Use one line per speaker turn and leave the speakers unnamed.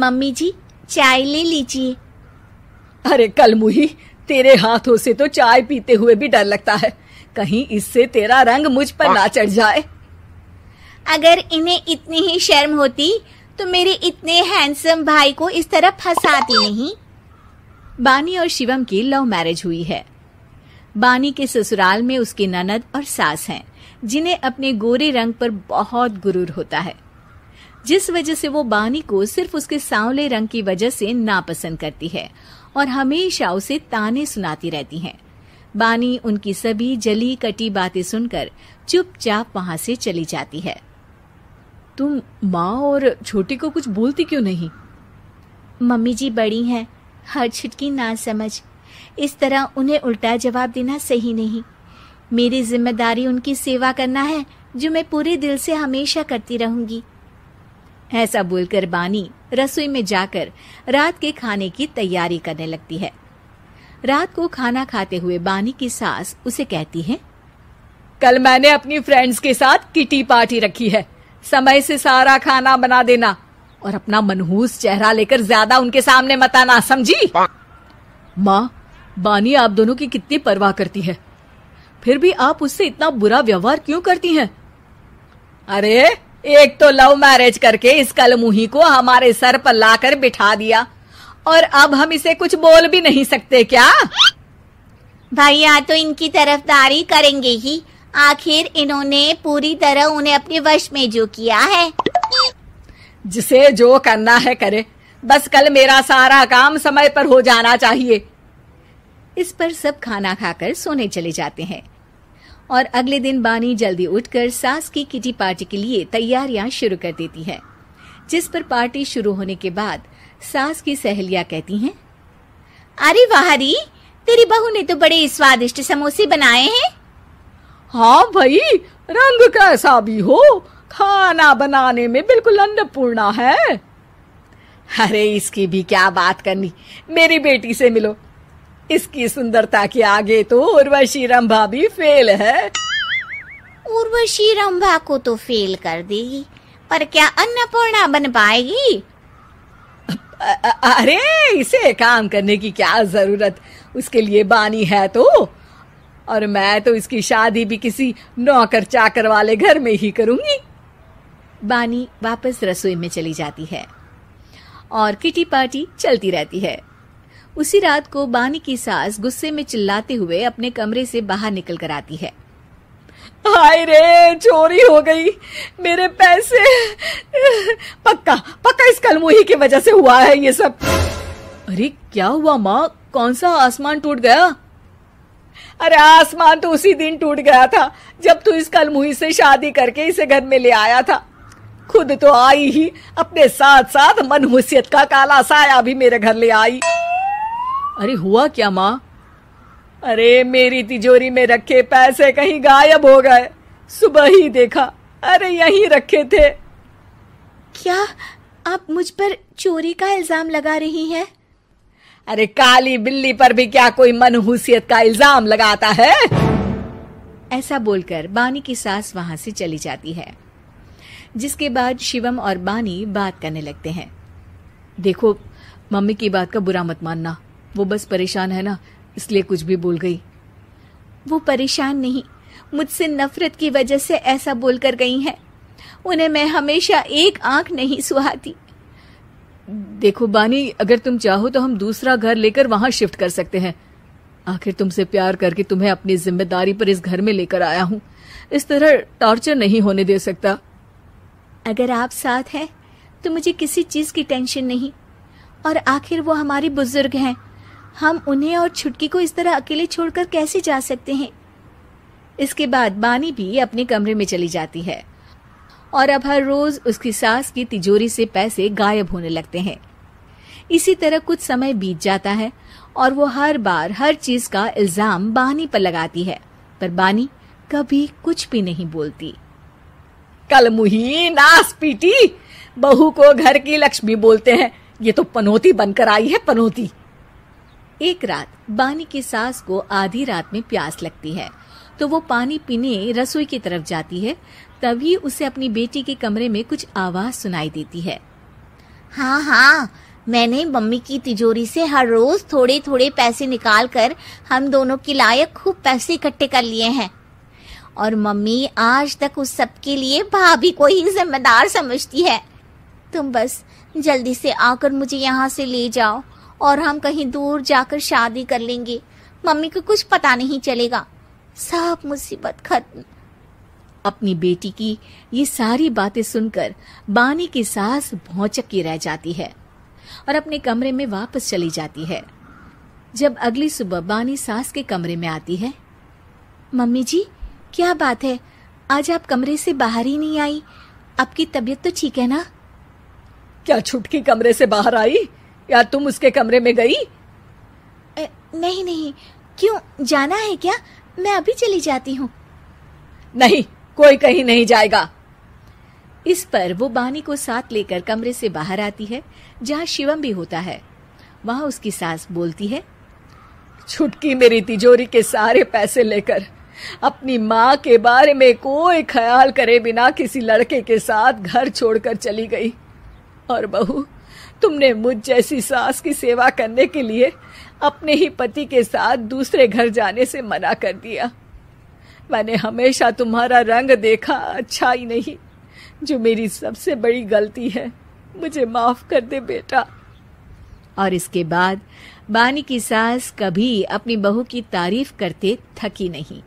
Mummy जी चाय ले लीजिए अरे कल मुही तेरे हाथों से तो चाय पीते हुए भी डर लगता है कहीं इससे तेरा रंग मुझ पर ना चढ़ जाए अगर इन्हें इतनी ही शर्म होती तो मेरे इतने हैंडसम भाई को इस तरह फंसाती नहीं बानी और शिवम की लव मैरिज हुई है बानी के ससुराल में उसके ननद और सास हैं जिन्हें अपने गोरे रंग पर बहुत गुरूर होता है जिस वजह से वो बानी को सिर्फ उसके सांवले रंग की वजह से नापसंद करती है और हमेशा उसे ताने सुनाती रहती है बानी उनकी सभी जली कटी बातें सुनकर चुपचाप वहां से चली जाती है तुम माँ और छोटी को कुछ बोलती क्यों नहीं मम्मी जी बड़ी हैं हर छिटकी ना समझ इस तरह उन्हें उल्टा जवाब देना सही नहीं मेरी जिम्मेदारी उनकी सेवा करना है जो मैं पूरे दिल से हमेशा करती रहूंगी ऐसा बोलकर बानी रसोई में जाकर रात के खाने की तैयारी करने लगती है रात को खाना खाते हुए बानी की सास उसे कहती है कल मैंने अपनी फ्रेंड्स के साथ किटी पार्टी रखी है समय से सारा खाना बना देना और अपना मनहूस चेहरा लेकर ज्यादा उनके सामने मत आना समझी माँ बानी आप दोनों की कितनी परवाह करती है फिर भी आप उससे इतना बुरा व्यवहार क्यों करती हैं अरे एक तो लव मैरिज करके इस कलमुही को हमारे सर पर लाकर बिठा दिया और अब हम इसे कुछ बोल भी नहीं सकते क्या भैया तो इनकी तरफदारी करेंगे ही आखिर इन्होंने पूरी तरह उन्हें अपने वश में जो किया है जिसे जो करना है करे बस कल मेरा सारा काम समय पर हो जाना चाहिए इस पर सब खाना खाकर सोने चले जाते हैं और अगले दिन बानी जल्दी उठकर सास की किटी पार्टी के लिए तैयारियां शुरू कर देती है जिस पर पार्टी शुरू होने के बाद सास की सहेलियां कहती हैं अरे वाहरी तेरी बहू ने तो बड़े स्वादिष्ट समोसे बनाए हैं हाँ भाई रंग कैसा भी हो खाना बनाने में बिल्कुल अन्नपूर्णा है अरे इसकी भी क्या बात करनी मेरी बेटी से मिलो इसकी सुंदरता के आगे तो उर्वशी रंभा भी फेल है उर्वशी रंभा को तो फेल कर देगी पर क्या अन्नपूर्णा बन पाएगी अरे इसे काम करने की क्या जरूरत उसके लिए बानी है तो और मैं तो इसकी शादी भी किसी नौकर चाकर वाले घर में ही करूंगी बानी वापस रसोई में चली जाती है और किटी पार्टी चलती रहती है उसी रात को बानी की सास गुस्से में चिल्लाते हुए अपने कमरे से बाहर निकल कर आती है हाय रे चोरी हो गई मेरे पैसे पक्का पक्का इस कलमोही की वजह से हुआ है ये सब अरे क्या हुआ माँ कौन सा आसमान टूट गया अरे आसमान तो उसी दिन टूट गया था जब तू इस कलमुही से शादी करके इसे घर में ले आया था खुद तो आई ही अपने साथ साथ मनहूसियत का काला साया भी मेरे घर ले आई अरे हुआ क्या माँ अरे मेरी तिजोरी में रखे पैसे कहीं गायब हो गए सुबह ही देखा अरे यहीं रखे थे क्या आप मुझ पर चोरी का इल्जाम लगा रही हैं? अरे काली बिल्ली पर भी क्या कोई मनहूसियत का इल्जाम लगाता है ऐसा बोलकर बानी की सास वहां से चली जाती है जिसके बाद शिवम और बानी बात करने लगते हैं देखो मम्मी की बात का बुरा मत मानना वो बस परेशान है ना इसलिए कुछ भी बोल गई वो परेशान नहीं मुझसे नफरत की वजह से ऐसा बोल कर गई है उन्हें मैं हमेशा एक आंख नहीं सुहाती देखो बानी अगर तुम चाहो तो हम दूसरा घर लेकर वहां शिफ्ट कर सकते हैं आखिर तुमसे प्यार करके तुम्हें अपनी जिम्मेदारी पर इस घर में लेकर आया हूँ इस तरह टॉर्चर नहीं होने दे सकता अगर आप साथ हैं तो मुझे किसी चीज की टेंशन नहीं और आखिर वो हमारे बुजुर्ग हैं हम उन्हें और छुटकी को इस तरह अकेले छोड़कर कैसे जा सकते हैं इसके बाद बानी भी अपने कमरे में चली जाती है और अब हर रोज उसकी सास की तिजोरी से पैसे गायब होने लगते हैं इसी तरह कुछ समय बीत जाता है और वो हर बार हर चीज का इल्जाम बानी पर लगाती है पर बानी कभी कुछ भी नहीं बोलती कल मुही नास पीटी बहू को घर की लक्ष्मी बोलते हैं ये तो पनौती बनकर आई है पनौती एक रात बानी की सास को आधी रात में प्यास लगती है तो वो पानी पीने रसोई की तरफ जाती है तभी उसे अपनी बेटी के कमरे में कुछ आवाज सुनाई देती है हाँ हाँ मैंने मम्मी की तिजोरी से हर रोज थोड़े थोड़े पैसे निकाल कर हम दोनों के लायक खूब पैसे इकट्ठे कर लिए हैं और मम्मी आज तक उस सब के लिए भाभी को ही जिम्मेदार समझती है तुम बस जल्दी से आकर मुझे यहाँ से ले जाओ और हम कहीं दूर जाकर शादी कर लेंगे मम्मी को कुछ पता नहीं चलेगा सब मुसीबत खत्म अपनी बेटी की ये सारी बातें सुनकर बानी की सास भौचक्की रह जाती है और अपने कमरे में वापस चली जाती है जब अगली सुबह बानी सास के कमरे में आती है मम्मी जी क्या बात है आज आप कमरे से बाहर ही नहीं आई आपकी तबीयत तो ठीक है ना क्या छुटकी कमरे से बाहर आई या तुम उसके कमरे में गई ए, नहीं नहीं क्यों जाना है क्या मैं अभी चली जाती हूँ नहीं कोई कहीं नहीं जाएगा इस पर वो बानी को साथ लेकर कमरे से बाहर आती है जहाँ शिवम भी होता है वहां उसकी सास बोलती है छुटकी मेरी तिजोरी के सारे पैसे लेकर अपनी माँ के बारे में कोई ख्याल करे बिना किसी लड़के के साथ घर छोड़कर चली गई और बहू तुमने मुझ जैसी सास की सेवा करने के लिए अपने ही पति के साथ दूसरे घर जाने से मना कर दिया मैंने हमेशा तुम्हारा रंग देखा अच्छा ही नहीं जो मेरी सबसे बड़ी गलती है मुझे माफ कर दे बेटा और इसके बाद बानी की सास कभी अपनी बहू की तारीफ करते थकी नहीं